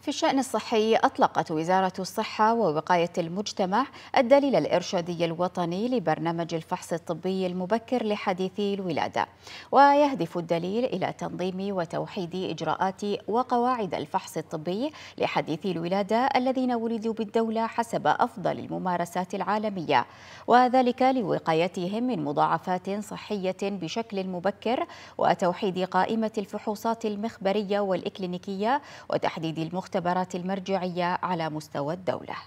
في الشأن الصحي أطلقت وزارة الصحة ووقاية المجتمع الدليل الإرشادي الوطني لبرنامج الفحص الطبي المبكر لحديثي الولادة ويهدف الدليل إلى تنظيم وتوحيد إجراءات وقواعد الفحص الطبي لحديثي الولادة الذين ولدوا بالدولة حسب أفضل الممارسات العالمية وذلك لوقايتهم من مضاعفات صحية بشكل مبكر وتوحيد قائمة الفحوصات المخبرية والإكلينيكية وتحديد المخ المختبرات المرجعية على مستوى الدولة